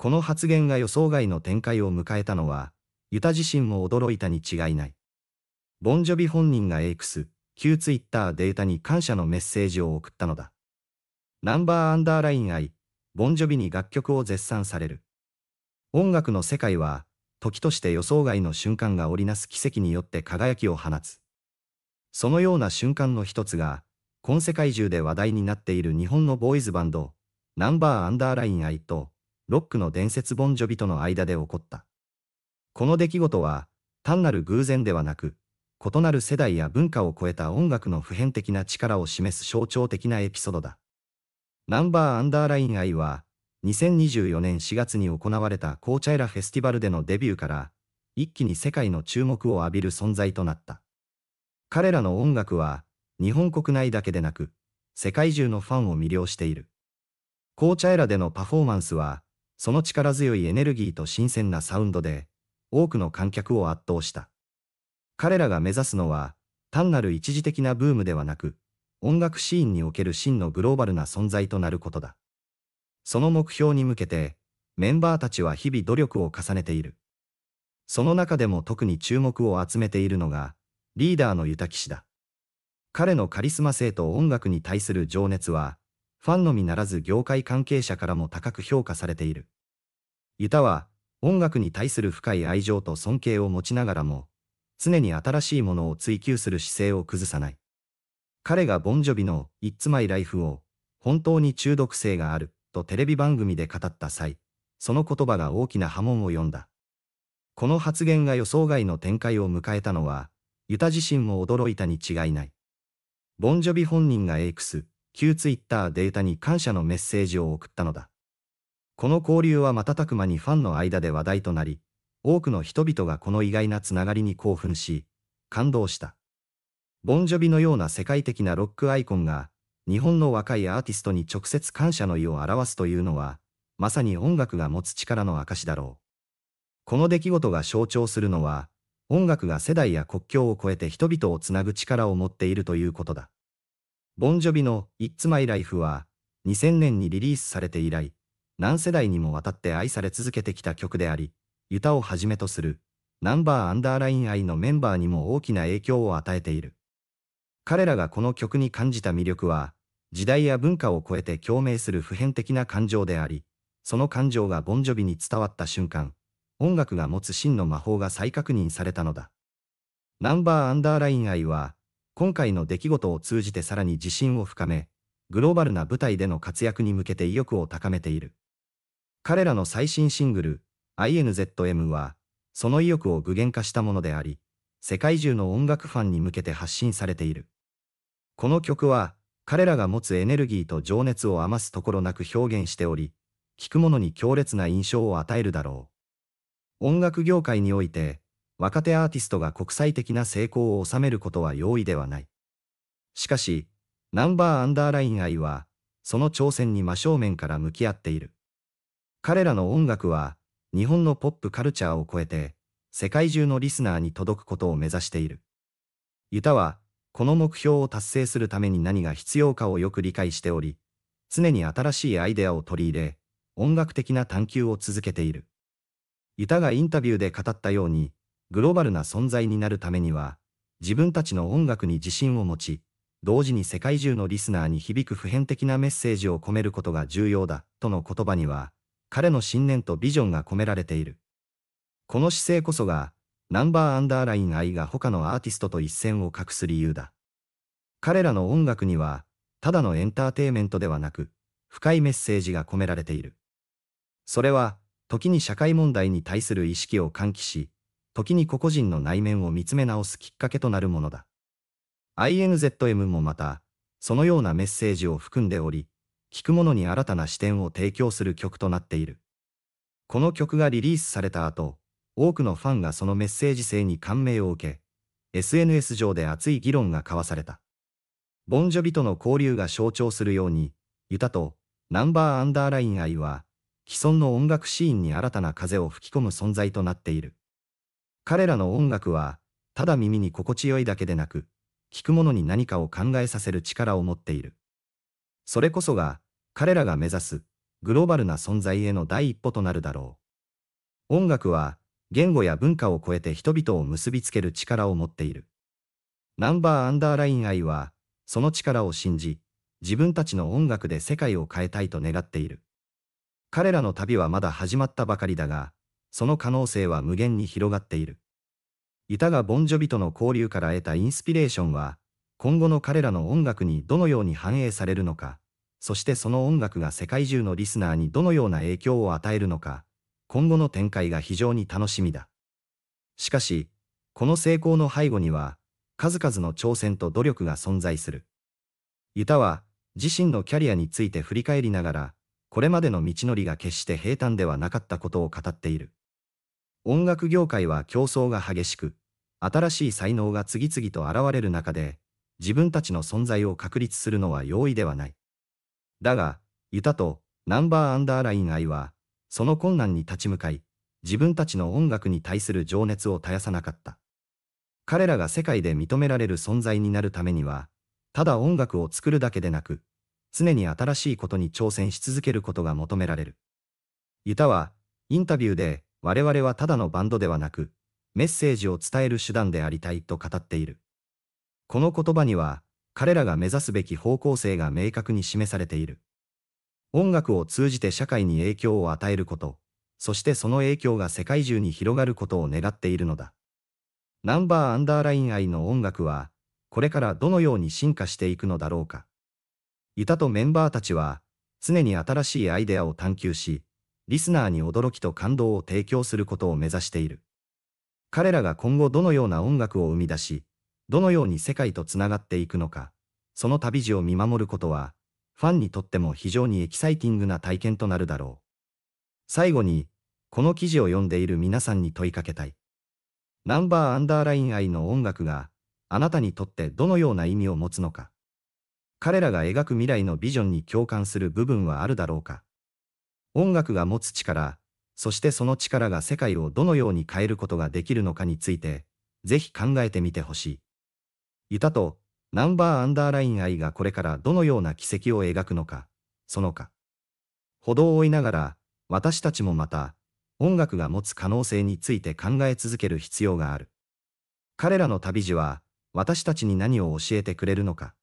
この発言が予想外の展開を迎えたのは、ユタ自身も驚いたに違いない。ボンジョビ本人がエイクス、旧ツイッターデータに感謝のメッセージを送ったのだ。ナンバーアンダーライン愛、ボンジョビに楽曲を絶賛される。音楽の世界は、時として予想外の瞬間が織りなす奇跡によって輝きを放つ。そのような瞬間の一つが、今世界中で話題になっている日本のボーイズバンド、ナンバーアンダーライン愛と、ロックの伝説ボンジョビとの間で起こった。この出来事は、単なる偶然ではなく、異なる世代や文化を超えた音楽の普遍的な力を示す象徴的なエピソードだ。ナンバーアンダーライン I は、2024年4月に行われたコーチャイラフェスティバルでのデビューから、一気に世界の注目を浴びる存在となった。彼らの音楽は、日本国内だけでなく、世界中のファンを魅了している。コーチャイラでのパフォーマンスは、その力強いエネルギーと新鮮なサウンドで、多くの観客を圧倒した。彼らが目指すのは、単なる一時的なブームではなく、音楽シーンにおける真のグローバルな存在となることだ。その目標に向けて、メンバーたちは日々努力を重ねている。その中でも特に注目を集めているのが、リーダーのユタキ氏だ。彼のカリスマ性と音楽に対する情熱は、ファンのみならず業界関係者からも高く評価されている。ユタは、音楽に対する深い愛情と尊敬を持ちながらも、常に新しいものを追求する姿勢を崩さない。彼がボンジョビの It's My Life を、本当に中毒性がある、とテレビ番組で語った際、その言葉が大きな波紋を呼んだ。この発言が予想外の展開を迎えたのは、ユタ自身も驚いたに違いない。ボンジョビ本人が X、旧ツイッターデータに感謝のメッセージを送ったのだ。この交流は瞬く間にファンの間で話題となり、多くの人々がこの意外なつながりに興奮し、感動した。ボンジョビのような世界的なロックアイコンが、日本の若いアーティストに直接感謝の意を表すというのは、まさに音楽が持つ力の証だろう。この出来事が象徴するのは、音楽が世代や国境を超えて人々をつなぐ力を持っているということだ。ボンジョビの It's My Life は2000年にリリースされて以来、何世代にもわたって愛され続けてきた曲であり、ユタをはじめとするナンバーアンダーライン愛のメンバーにも大きな影響を与えている。彼らがこの曲に感じた魅力は、時代や文化を超えて共鳴する普遍的な感情であり、その感情がボンジョビに伝わった瞬間、音楽が持つ真の魔法が再確認されたのだ。ナンバーアンダーライン愛は、今回の出来事を通じてさらに自信を深め、グローバルな舞台での活躍に向けて意欲を高めている。彼らの最新シングル、INZM は、その意欲を具現化したものであり、世界中の音楽ファンに向けて発信されている。この曲は、彼らが持つエネルギーと情熱を余すところなく表現しており、聴く者に強烈な印象を与えるだろう。音楽業界において、若手アーティストが国際的な成功を収めることは容易ではない。しかし、ナンバーアンダーライン愛は、その挑戦に真正面から向き合っている。彼らの音楽は、日本のポップカルチャーを超えて、世界中のリスナーに届くことを目指している。ユタは、この目標を達成するために何が必要かをよく理解しており、常に新しいアイデアを取り入れ、音楽的な探求を続けている。ユタがインタビューで語ったように、グローバルな存在になるためには、自分たちの音楽に自信を持ち、同時に世界中のリスナーに響く普遍的なメッセージを込めることが重要だ、との言葉には、彼の信念とビジョンが込められている。この姿勢こそが、ナンバーアンダーライン愛が他のアーティストと一線を画す理由だ。彼らの音楽には、ただのエンターテイメントではなく、深いメッセージが込められている。それは、時に社会問題に対する意識を喚起し、時に個々人の内面を見つめ直すきっかけとなるものだ。INZM もまた、そのようなメッセージを含んでおり、聴く者に新たな視点を提供する曲となっている。この曲がリリースされた後、多くのファンがそのメッセージ性に感銘を受け、SNS 上で熱い議論が交わされた。ボンジョビとの交流が象徴するように、ユタとナンバーアンダーライン愛は、既存の音楽シーンに新たな風を吹き込む存在となっている。彼らの音楽は、ただ耳に心地よいだけでなく、聴く者に何かを考えさせる力を持っている。それこそが、彼らが目指す、グローバルな存在への第一歩となるだろう。音楽は、言語や文化を超えて人々を結びつける力を持っている。ナンバーアンダーライン愛は、その力を信じ、自分たちの音楽で世界を変えたいと願っている。彼らの旅はまだ始まったばかりだが、その可能性は無限に広がっている。タがボンジョビとの交流から得たインスピレーションは、今後の彼らの音楽にどのように反映されるのか、そしてその音楽が世界中のリスナーにどのような影響を与えるのか、今後の展開が非常に楽しみだ。しかし、この成功の背後には、数々の挑戦と努力が存在する。ユタは、自身のキャリアについて振り返りながら、これまでの道のりが決して平坦ではなかったことを語っている。音楽業界は競争が激しく、新しい才能が次々と現れる中で、自分たちの存在を確立するのは容易ではない。だが、ユタとナンバーアンダーライン愛は、その困難に立ち向かい、自分たちの音楽に対する情熱を絶やさなかった。彼らが世界で認められる存在になるためには、ただ音楽を作るだけでなく、常に新しいことに挑戦し続けることが求められる。ユタは、インタビューで、我々はただのバンドではなく、メッセージを伝える手段でありたいと語っている。この言葉には、彼らが目指すべき方向性が明確に示されている。音楽を通じて社会に影響を与えること、そしてその影響が世界中に広がることを願っているのだ。ナンバーアンダーライン愛の音楽は、これからどのように進化していくのだろうか。歌とメンバーたちは、常に新しいアイデアを探求し、リスナーに驚きと感動を提供することを目指している。彼らが今後どのような音楽を生み出し、どのように世界とつながっていくのか、その旅路を見守ることは、ファンにとっても非常にエキサイティングな体験となるだろう。最後に、この記事を読んでいる皆さんに問いかけたい。ナンバーアンダーライン愛の音楽があなたにとってどのような意味を持つのか。彼らが描く未来のビジョンに共感する部分はあるだろうか。音楽が持つ力、そしてその力が世界をどのように変えることができるのかについて、ぜひ考えてみてほしい。歌と、ナンバーアンダーライン愛がこれからどのような奇跡を描くのか、そのか。歩道を追いながら、私たちもまた、音楽が持つ可能性について考え続ける必要がある。彼らの旅路は、私たちに何を教えてくれるのか。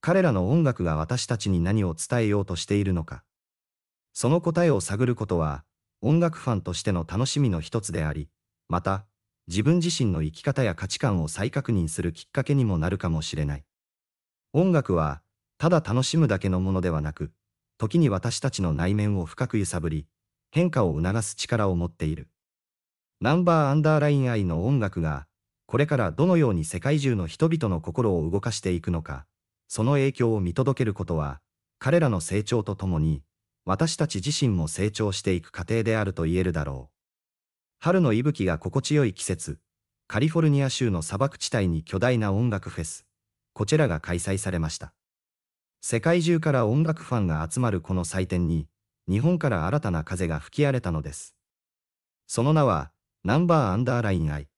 彼らの音楽が私たちに何を伝えようとしているのか。その答えを探ることは、音楽ファンとしての楽しみの一つであり、また、自分自身の生き方や価値観を再確認するきっかけにもなるかもしれない。音楽は、ただ楽しむだけのものではなく、時に私たちの内面を深く揺さぶり、変化を促す力を持っている。ナンバーアンダーライン愛の音楽が、これからどのように世界中の人々の心を動かしていくのか、その影響を見届けることは、彼らの成長とともに、私たち自身も成長していく過程であると言えるだろう。春の息吹が心地よい季節、カリフォルニア州の砂漠地帯に巨大な音楽フェス、こちらが開催されました。世界中から音楽ファンが集まるこの祭典に、日本から新たな風が吹き荒れたのです。その名は、ナンバーアンダーラインアイ。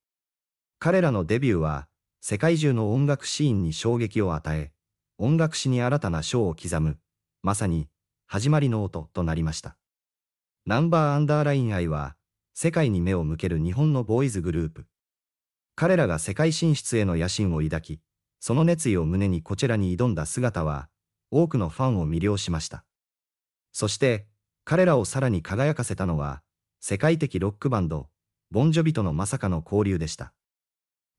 彼らのデビューは、世界中の音楽シーンに衝撃を与え、音楽史に新たな章を刻む、まさに、始まりの音となりました。ナンバーアンダーライン愛は、世界に目を向ける日本のボーイズグループ。彼らが世界進出への野心を抱き、その熱意を胸にこちらに挑んだ姿は、多くのファンを魅了しました。そして、彼らをさらに輝かせたのは、世界的ロックバンド、ボンジョビとのまさかの交流でした。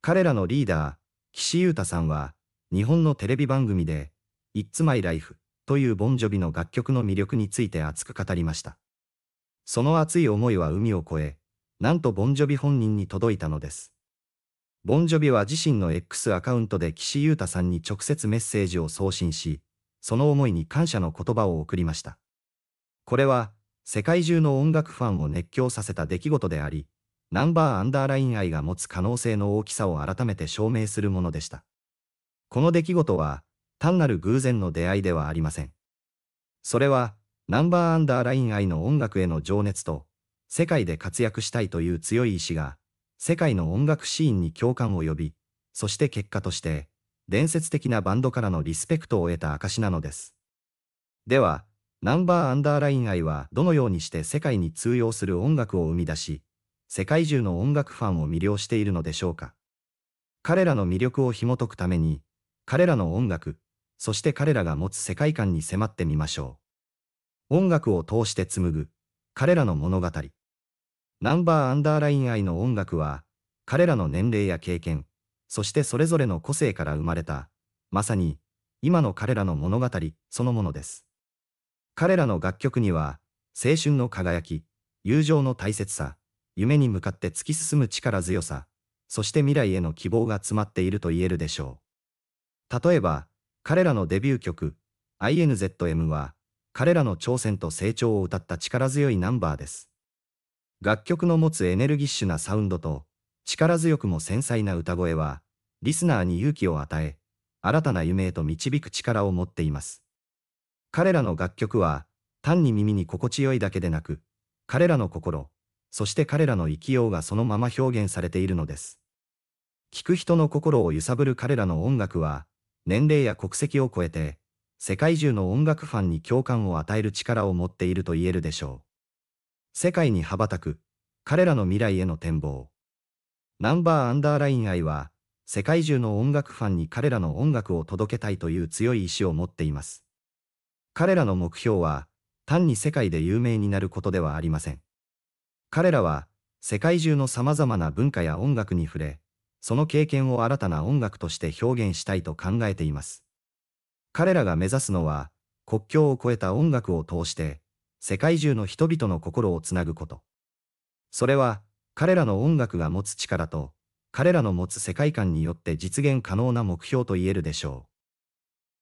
彼らのリーダー、岸優太さんは、日本のテレビ番組で、It's My Life というボンジョビの楽曲の魅力について熱く語りました。その熱い思いは海を越え、なんとボンジョビ本人に届いたのです。ボンジョビは自身の X アカウントで岸優太さんに直接メッセージを送信し、その思いに感謝の言葉を送りました。これは、世界中の音楽ファンを熱狂させた出来事であり、ナンバーアンダーライン愛が持つ可能性の大きさを改めて証明するものでした。この出来事は、単なる偶然の出会いではありません。それは、ナンバーアンダーライン愛の音楽への情熱と、世界で活躍したいという強い意志が、世界の音楽シーンに共感を呼び、そして結果として、伝説的なバンドからのリスペクトを得た証なのです。では、ナンバーアンダーライン愛はどのようにして世界に通用する音楽を生み出し、世界中の音楽ファンを魅了しているのでしょうか。彼らの魅力を紐解くために、彼らの音楽、そして彼らが持つ世界観に迫ってみましょう。音楽を通して紡ぐ、彼らの物語。ナンバーアンダーライン愛の音楽は、彼らの年齢や経験、そしてそれぞれの個性から生まれた、まさに、今の彼らの物語そのものです。彼らの楽曲には、青春の輝き、友情の大切さ、夢に向かって突き進む力強さ、そして未来への希望が詰まっていると言えるでしょう。例えば、彼らのデビュー曲、INZM は、彼らの挑戦と成長を歌った力強いナンバーです。楽曲の持つエネルギッシュなサウンドと、力強くも繊細な歌声は、リスナーに勇気を与え、新たな夢へと導く力を持っています。彼らの楽曲は、単に耳に心地よいだけでなく、彼らの心、そして彼らの生きようがそのまま表現されているのです。聴く人の心を揺さぶる彼らの音楽は、年齢や国籍を超えて、世界中の音楽ファンに共感を与える力を持っていると言えるでしょう。世界に羽ばたく、彼らの未来への展望。ナンバーアンダーライン愛は、世界中の音楽ファンに彼らの音楽を届けたいという強い意志を持っています。彼らの目標は、単に世界で有名になることではありません。彼らは、世界中の様々な文化や音楽に触れ、その経験を新たな音楽として表現したいと考えています。彼らが目指すのは、国境を越えた音楽を通して、世界中の人々の心をつなぐこと。それは、彼らの音楽が持つ力と、彼らの持つ世界観によって実現可能な目標と言えるでしょう。